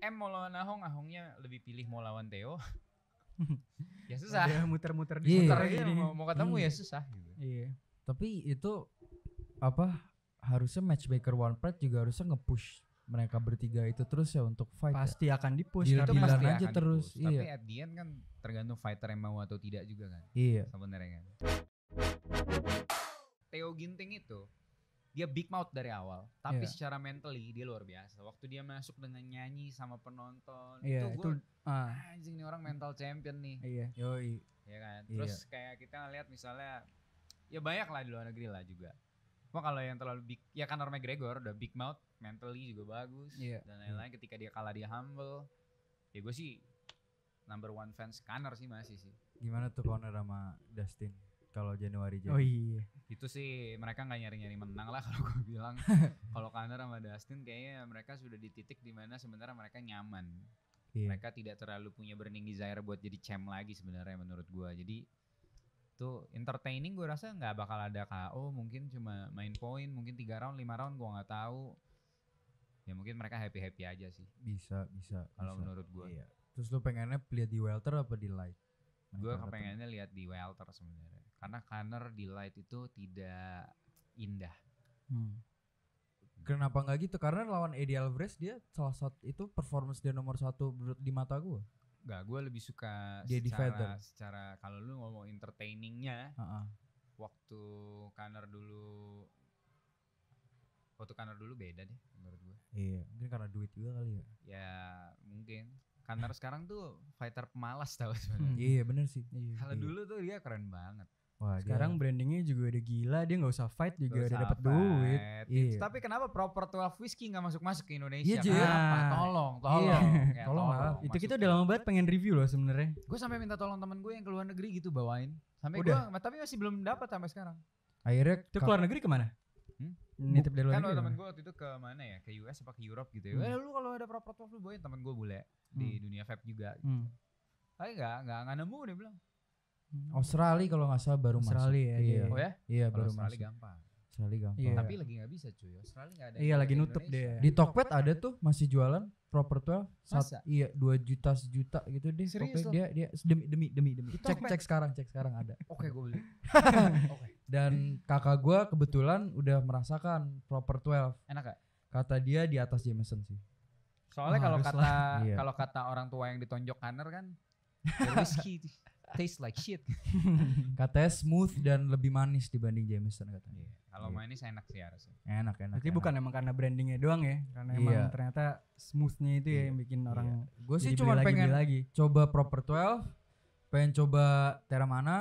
M eh, mau lawan Ahong, Ahongnya lebih pilih mau lawan Theo. ya susah. Dia muter-muter di yeah. muter yeah. mau, mau ketemu yeah. ya iya. susah gitu. Iya. Yeah. Tapi itu apa harusnya matchmaker One Pride juga harusnya nge-push mereka bertiga itu terus ya untuk fight. Ya. Pasti ya. akan di-push Deal itu pasti aja terus. Iya. Tapi at the end kan tergantung fighter yang mau atau tidak juga kan. Iya. Sebenarnya kan. Theo Ginting itu dia big mouth dari awal, tapi yeah. secara mentally dia luar biasa. Waktu dia masuk dengan nyanyi sama penonton, yeah, itu gue uh. Ah. anjing nih orang mental champion nih. Iya. Yeah. Yoi. Ya kan. Iya. Terus kayak kita ngeliat misalnya ya banyak lah di luar negeri lah juga. Cuma kalau yang terlalu big, ya kan Conor McGregor udah big mouth, mentally juga bagus yeah. dan lain-lain. Yeah. Ketika dia kalah dia humble. Ya gue sih number one fans Conor sih masih sih. Gimana tuh Conor sama Dustin? kalau Januari jadi. Oh iya. Itu sih mereka nggak nyari-nyari menang lah kalau gue bilang. kalau Connor sama Dustin kayaknya mereka sudah di titik dimana sebenarnya mereka nyaman. Yeah. Mereka tidak terlalu punya burning desire buat jadi champ lagi sebenarnya menurut gue. Jadi itu entertaining gue rasa nggak bakal ada KO mungkin cuma main poin mungkin tiga round lima round gue nggak tahu ya mungkin mereka happy happy aja sih bisa bisa kalau menurut gue iya. terus lu pengennya lihat di welter apa di light gue kepengennya lihat di welter sebenarnya karena color di light itu tidak indah. Hmm. Gitu. Kenapa nggak gitu? Karena lawan Eddie Alvarez dia salah satu itu performance dia nomor satu di mata gue. Gak, gue lebih suka dia secara, secara kalau lu ngomong entertainingnya, uh -uh. waktu Kanner dulu, waktu Kanner dulu beda deh menurut gue. Iya, mungkin karena duit juga kali ya. Ya mungkin. Kanner sekarang tuh fighter pemalas tau sebenarnya. iya bener sih. Iya, kalau dulu tuh dia keren banget Wah, Sekarang dia... brandingnya juga udah gila, dia nggak usah fight juga gak udah dapat duit. Iya. Tapi kenapa proper 12 whiskey nggak masuk-masuk ke Indonesia? Iya, kenapa? Tolong, iya. tolong. Iya. ya, tolong, tolong Itu kita udah lama banget pengen review loh sebenarnya. Gue sampai minta tolong temen gue yang ke luar negeri gitu bawain. Sampai gue, tapi masih belum dapat sampai sekarang. Akhirnya itu ke luar negeri kemana? Hmm? Nitip dari luar kan negeri. Kan temen gue waktu itu ke mana ya? Ke US apa ke Europe gitu ya. Hmm. Eh, lu kalau ada proper 12 lu bawain temen gue bule hmm. di dunia vape juga. Gitu. Hmm. Tapi nggak nggak nggak nemu dia bilang. Hmm. Australia kalau nggak salah baru Australia masuk. Australia ya. Iya. iya, iya. Oh ya? Iya kalo baru Australia masuk. gampang. Australia gampang. Iya. Tapi lagi nggak bisa cuy. Australia nggak ada. Iya lagi nutup deh. Di Tokped ada tuh masih jualan proper tuh. Sat, iya dua juta sejuta gitu deh. Serius dia dia demi demi demi demi. Cek cek sekarang cek sekarang ada. Oke okay, gue beli. Oke. Dan kakak gue kebetulan udah merasakan proper 12. Enak gak? Kata dia di atas Jameson sih. Soalnya oh, kalau kata iya. kalau kata orang tua yang ditonjok kaner kan ya whisky taste like shit. katanya smooth dan lebih manis dibanding Jameson katanya. Yeah. Kalau yeah. manis enak sih harusnya. Enak enak. Jadi bukan emang karena brandingnya doang ya, karena yeah. emang iya. ternyata smoothnya itu yeah. ya iya. yang bikin iya. orang. Yeah. Gue sih cuma pengen lagi. coba Proper 12, pengen coba Teramana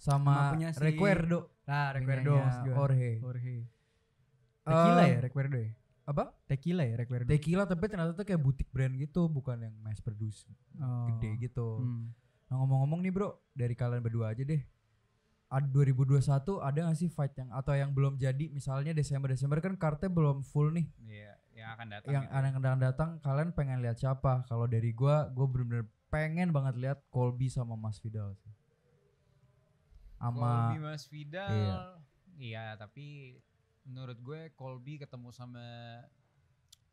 sama, sama punya si Recuerdo. Nah, Recuerdo Jorge. Jorge. Eh, tequila uh, ya Recuerdo ya? apa tequila ya require tequila tapi ternyata tuh kayak butik brand gitu bukan yang mass produce oh. gede gitu hmm. Nah ngomong-ngomong nih bro, dari kalian berdua aja deh. ada 2021 ada gak sih fight yang atau yang belum jadi misalnya Desember Desember kan kartu belum full nih. Iya, yang akan datang. Yang gitu. akan datang, kalian pengen lihat siapa? Kalau dari gue gue bener-bener pengen banget lihat Colby sama Mas Vidal sih. Sama Colby Mas Vidal. Iya. iya, tapi menurut gue Colby ketemu sama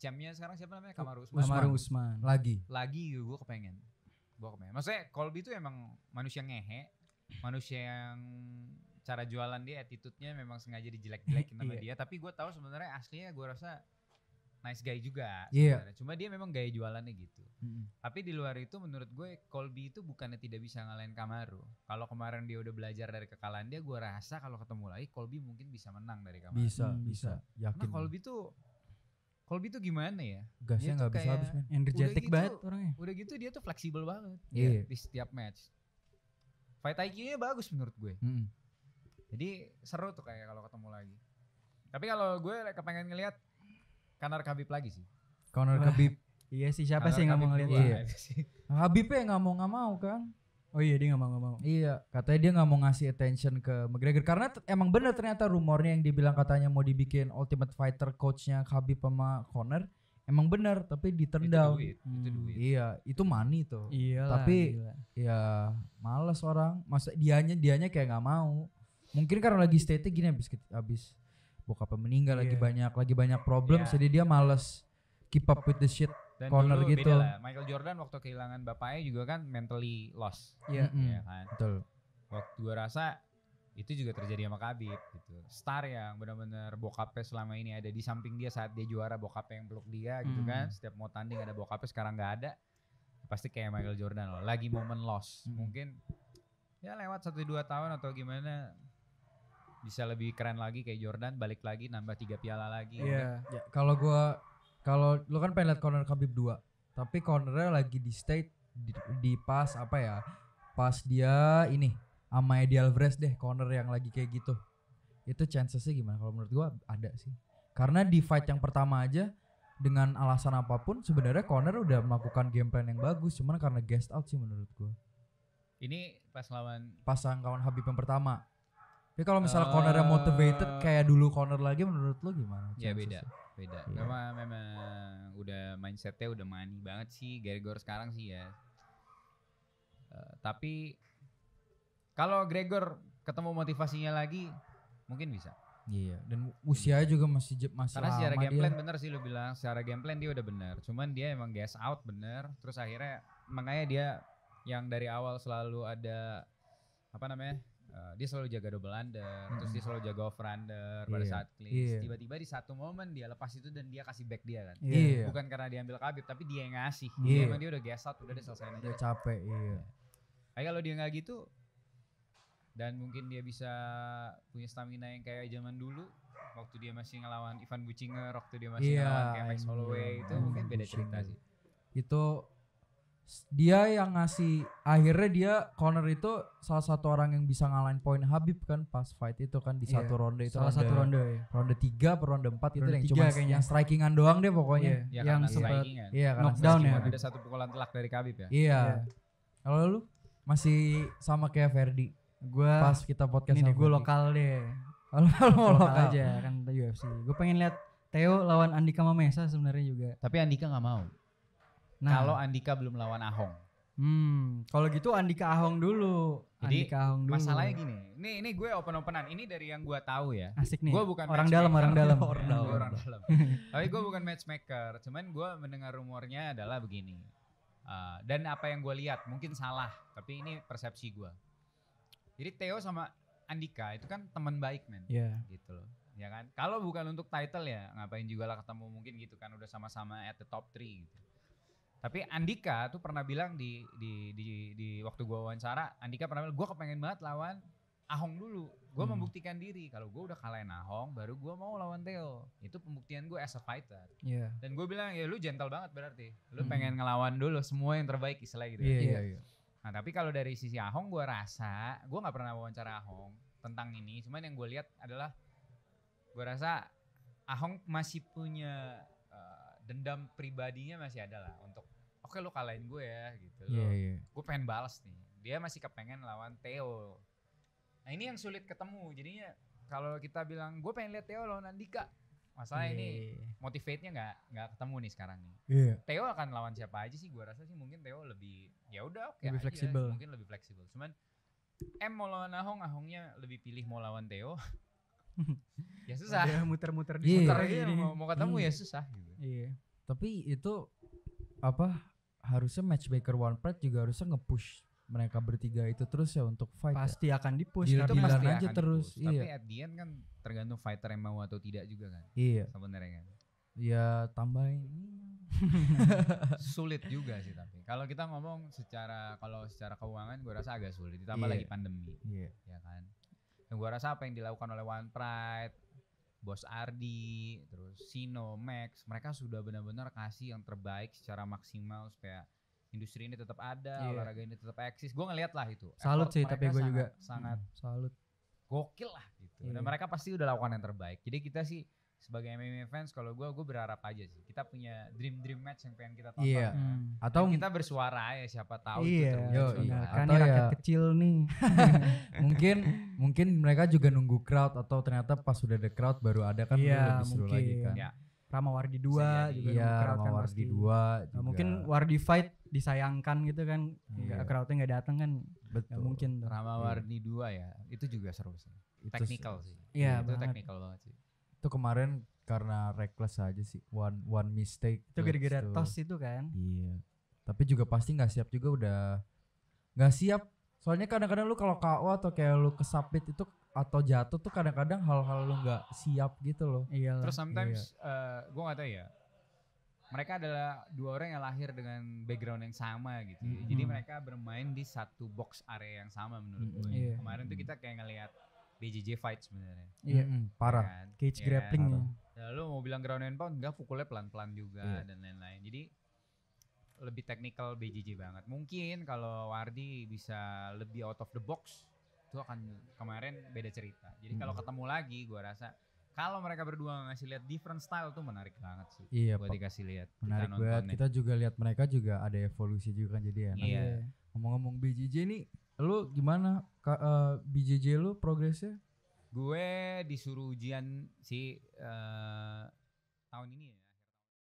champion sekarang siapa namanya? Kamaru Usman. Usman. Lagi. Lagi gue kepengen bokep ya. Maksudnya Colby itu emang manusia ngehe, manusia yang cara jualan dia attitude-nya memang sengaja dijelek-jelekin sama yeah. dia, tapi gue tau sebenarnya aslinya gue rasa nice guy juga. Iya. Yeah. Cuma dia memang gaya jualannya gitu. Mm-hmm. Tapi di luar itu menurut gue Colby itu bukannya tidak bisa ngalahin Kamaru. Kalau kemarin dia udah belajar dari kekalahan dia, gue rasa kalau ketemu lagi Colby mungkin bisa menang dari Kamaru. Bisa, hmm, bisa. Yakin. Karena Colby tuh Colby tuh gimana ya? Gasnya nggak bisa habis men. Energetik gitu, banget orangnya. Udah gitu dia tuh fleksibel banget. Iya. Yeah. Di setiap match. Fight IQ-nya bagus menurut gue. Mm. Jadi seru tuh kayak kalau ketemu lagi. Tapi kalau gue kepengen ngelihat Kanar Khabib lagi sih. Kanar Khabib. Iya sih siapa Kanar sih yang nggak mau ngelihat? Iya. Khabib ya nggak mau nggak mau kan? Oh iya dia nggak mau nggak mau. Iya katanya dia nggak mau ngasih attention ke McGregor karena emang bener ternyata rumornya yang dibilang katanya mau dibikin Ultimate Fighter coachnya Khabib sama Conor emang bener tapi di turn down. Itu duit, hmm, itu duit. Iya itu money tuh. Iya. Tapi gila. ya males orang masa dianya dianya kayak nggak mau. Mungkin karena lagi state gini abis habis bokapnya meninggal yeah. lagi iya. banyak lagi banyak problem yeah. jadi dia males keep up with the shit dan corner dulu gitu. Beda lah. Michael Jordan waktu kehilangan bapaknya juga kan mentally lost. Iya. Mm -hmm. kan? Betul. Waktu gua rasa itu juga terjadi sama Khabib gitu. Star yang benar-benar bokapnya selama ini ada di samping dia saat dia juara bokapnya yang peluk dia gitu kan. Mm. Setiap mau tanding ada bokapnya sekarang nggak ada. Pasti kayak Michael Jordan loh. Lagi momen lost Hmm. Mungkin ya lewat satu dua tahun atau gimana bisa lebih keren lagi kayak Jordan balik lagi nambah tiga piala lagi. Iya. Yeah. Yeah. Kalau gua kalau lu kan pengen lihat corner Khabib 2, tapi corner lagi di state di, di pas apa ya? Pas dia ini sama Eddie Alvarez deh corner yang lagi kayak gitu. Itu chancesnya gimana? Kalau menurut gua ada sih. Karena di fight yang pertama aja dengan alasan apapun sebenarnya corner udah melakukan game plan yang bagus cuman karena guest out sih menurut gua. Ini pas lawan pasang kawan Habib yang pertama. Tapi ya, kalau misalnya uh, Connor yang motivated eh. kayak dulu Connor lagi menurut lu gimana? Ya beda, beda. Yeah. Memang memang udah mindsetnya udah mani banget sih Gregor sekarang sih ya. Uh, tapi kalau Gregor ketemu motivasinya lagi mungkin bisa. Iya, dan usia juga masih masih Karena secara game plan bener sih lu bilang, secara game plan dia udah bener. Cuman dia emang gas out bener, terus akhirnya makanya dia yang dari awal selalu ada apa namanya? Uh, dia selalu jaga double under, hmm. terus dia selalu jaga over under yeah. pada iya. saat clean. Yeah. Iya. Tiba-tiba di satu momen dia lepas itu dan dia kasih back dia kan. Yeah. Iya. Bukan karena dia ambil Khabib, tapi dia yang ngasih. Yeah. Dia emang dia udah gas out, udah dia selesai Dia Udah capek, iya. Kayak kalau dia nggak gitu dan mungkin dia bisa punya stamina yang kayak zaman dulu waktu dia masih ngelawan Ivan Bucinger, waktu dia masih yeah, ngelawan Kevin Max Holloway yeah. itu mungkin beda cerita sih. Itu dia yang ngasih akhirnya dia Connor itu salah satu orang yang bisa ngalahin poin Habib kan pas fight itu kan di yeah. satu ronde itu salah ronde, kan. satu ronde ya. ronde tiga per ronde empat itu yang cuma kayaknya. yang strikingan doang deh pokoknya yeah, iya, yang sempat iya kan knockdown ya ada satu pukulan telak dari Habib ya iya yeah. kalau yeah. lu masih sama kayak Ferdi gua pas kita podcast ini gue lokal deh kalau mau lokal, lokal aja kan UFC gue pengen lihat Theo lawan Andika Mamesa sebenarnya juga tapi Andika nggak mau Nah. Kalau Andika belum lawan Ahong. Hmm, kalau gitu Andika Ahong dulu. Jadi Andika Ahong dulu. masalahnya gini, ini ini gue open openan. Ini dari yang gue tahu ya. Asik nih. Gue bukan orang dalam, orang dalam, orang dalam, orang dalam. Tapi gue bukan matchmaker. Cuman gue mendengar rumornya adalah begini. Uh, dan apa yang gue lihat mungkin salah, tapi ini persepsi gue. Jadi Theo sama Andika itu kan teman baik men, yeah. gitu loh ya kan. Kalau bukan untuk title ya ngapain juga lah ketemu mungkin gitu kan udah sama-sama at the top three. gitu. Tapi Andika tuh pernah bilang di di di, di waktu gua wawancara, Andika pernah bilang gua kepengen banget lawan Ahong dulu. Gua hmm. membuktikan diri kalau gua udah kalahin Ahong, baru gua mau lawan Theo. Itu pembuktian gua as a fighter. Yeah. Dan gua bilang ya lu gentle banget berarti. Lu hmm. pengen ngelawan dulu semua yang terbaik istilahnya gitu. Iya yeah, iya. Yeah, yeah. Nah, tapi kalau dari sisi Ahong gua rasa, gua nggak pernah wawancara Ahong tentang ini, cuman yang gua lihat adalah gua rasa Ahong masih punya dendam pribadinya masih ada lah untuk oke okay, lo kalahin gue ya gitu loh. yeah, yeah. gue pengen balas nih dia masih kepengen lawan Theo nah ini yang sulit ketemu jadinya kalau kita bilang gue pengen lihat Theo lawan Andika masalah yeah. ini iya, iya, iya. motivate-nya nggak nggak ketemu nih sekarang nih yeah. Theo akan lawan siapa aja sih gue rasa sih mungkin Theo lebih ya udah oke okay fleksibel mungkin lebih fleksibel cuman M mau lawan Ahong Ahongnya lebih pilih mau lawan Theo ya susah. ya muter-muter di yeah. muter yeah. mau, mau ketemu hmm. ya iya. susah gitu. Iya. Yeah. Tapi itu apa harusnya matchmaker one pride juga harusnya nge-push mereka bertiga itu terus ya untuk fight ya? pasti ya. akan di push. itu pasti aja terus iya. tapi at the end kan tergantung fighter yang mau atau tidak juga kan iya sebenarnya kan ya tambahin sulit juga sih tapi kalau kita ngomong secara kalau secara keuangan gue rasa agak sulit ditambah yeah. lagi pandemi Iya ya kan dan gua rasa apa yang dilakukan oleh One Pride, Bos Ardi, terus Sino, Max, mereka sudah benar-benar kasih yang terbaik secara maksimal supaya industri ini tetap ada, yeah. olahraga ini tetap eksis. Gue ngeliat lah itu. Salut sih, tapi gue juga sangat hmm, salut. Gokil lah gitu. Yeah. Dan iya. mereka pasti udah lakukan yang terbaik. Jadi kita sih sebagai MMA fans kalau gue gue berharap aja sih kita punya dream dream match yang pengen kita tonton iya. Yeah. Hmm. atau Dan kita bersuara ya siapa tahu yeah. iya, yo, iya. kan atau rakyat ya, kecil nih mungkin mungkin mereka juga nunggu crowd atau ternyata pas sudah ada crowd baru ada kan yeah, lebih seru mungkin. lagi kan yeah. Rama Wardi 2 juga iya, Rama kan Wardi 2 nah, juga. mungkin Wardi fight disayangkan gitu kan iya. crowdnya nggak datang kan Betul. Gak mungkin Rama iya. Wardi 2 ya itu juga seru sih itu technical sih iya, itu banget. technical banget sih itu kemarin karena reckless aja sih one one mistake itu gara-gara tos itu kan iya tapi juga pasti nggak siap juga udah nggak siap soalnya kadang-kadang lu kalau KO atau kayak lu kesapit itu atau jatuh tuh kadang-kadang hal-hal lu nggak siap gitu loh iya terus sometimes iya. uh, eh, gue gak tahu ya mereka adalah dua orang yang lahir dengan background yang sama gitu mm -hmm. jadi mereka bermain di satu box area yang sama menurut mm -hmm. gue yeah. kemarin mm -hmm. tuh kita kayak ngelihat BJJ fight sebenarnya. Iya, mm, parah. Kan? Cage yeah. grappling. Ya, lu mau bilang ground and pound enggak pukulnya pelan-pelan juga yeah. dan lain-lain. Jadi lebih technical BJJ banget. Mungkin kalau Wardi bisa lebih out of the box itu akan kemarin beda cerita. Jadi kalau hmm. ketemu lagi gua rasa kalau mereka berdua ngasih lihat different style tuh menarik banget sih. Iya, buat dikasih lihat. Menarik banget. Ya. Kita juga lihat mereka juga ada evolusi juga kan jadi ya. Nah, iya. Ngomong-ngomong BJJ nih Lu gimana Ka, uh, eh, BJJ lu progresnya? Gue disuruh ujian si uh, tahun ini ya.